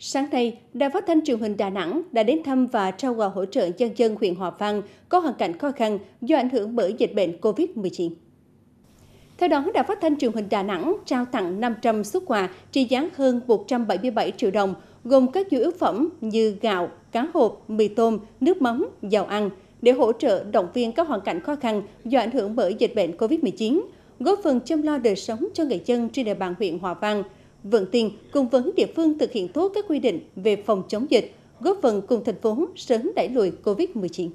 Sáng nay, Đài phát thanh truyền hình Đà Nẵng đã đến thăm và trao quà hỗ trợ dân dân huyện Hòa Vang có hoàn cảnh khó khăn do ảnh hưởng bởi dịch bệnh COVID-19. Theo đó, Đài phát thanh truyền hình Đà Nẵng trao tặng 500 xuất quà trị giá hơn 177 triệu đồng, gồm các nhu yếu phẩm như gạo, cá hộp, mì tôm, nước mắm, dầu ăn, để hỗ trợ động viên các hoàn cảnh khó khăn do ảnh hưởng bởi dịch bệnh COVID-19, góp phần chăm lo đời sống cho người dân trên địa bàn huyện Hòa Vang – Vận tiền cùng với địa phương thực hiện tốt các quy định về phòng chống dịch, góp phần cùng thành phố sớm đẩy lùi COVID-19.